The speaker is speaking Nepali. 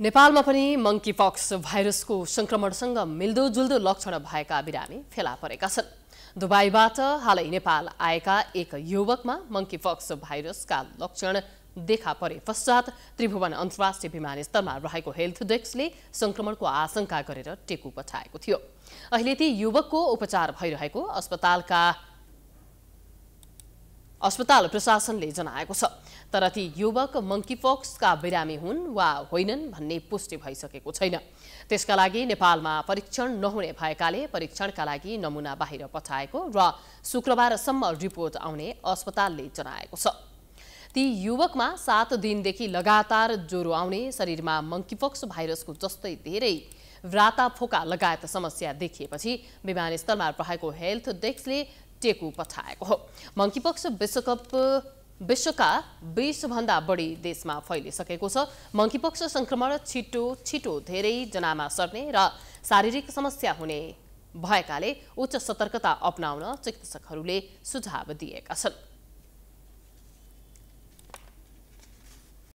नेपालमा पनि मङ्की पक्स भाइरसको सङ्क्रमणसँग मिल्दोजुल्दो लक्षण भएका बिरामी फेला परेका छन् दुबईबाट हालै नेपाल आएका एक युवकमा मङ्की पक्स भाइरसका लक्षण देखा परे पश्चात त्रिभुवन अन्तर्राष्ट्रिय विमानस्थलमा रहेको हेल्थ डेस्कले सङ्क्रमणको आशंका गरेर टेकु पठाएको थियो अहिले ती युवकको उपचार भइरहेको अस्पतालका अस्पताल प्रशासनले जनाएको छ तर ती युवक मङ्कीपक्सका बिरामी हुन् वा होइनन् भन्ने पुष्टि भइसकेको छैन त्यसका लागि नेपालमा परीक्षण नहुने भएकाले परीक्षणका लागि नमुना बाहिर पठाएको र शुक्रबारसम्म रिपोर्ट आउने अस्पतालले जनाएको छ ती युवकमा सात दिनदेखि लगातार ज्वरो आउने शरीरमा मङ्कीपक्स भाइरसको जस्तै धेरै व्राता फोका लगायत समस्या देखिएपछि विमानस्थलमा रहेको हेल्थ डेस्कले टेकु पठाएको हो मङ्कीपक्स विश्वकप विश्वका बिसभन्दा बढी देशमा फैलिसकेको छ मङ्कीपक्स सङ्क्रमण छिटो छिटो धेरै जनामा सर्ने र शारीरिक समस्या हुने भएकाले उच्च सतर्कता अप्नाउन चिकित्सकहरूले सुझाव दिएका छन्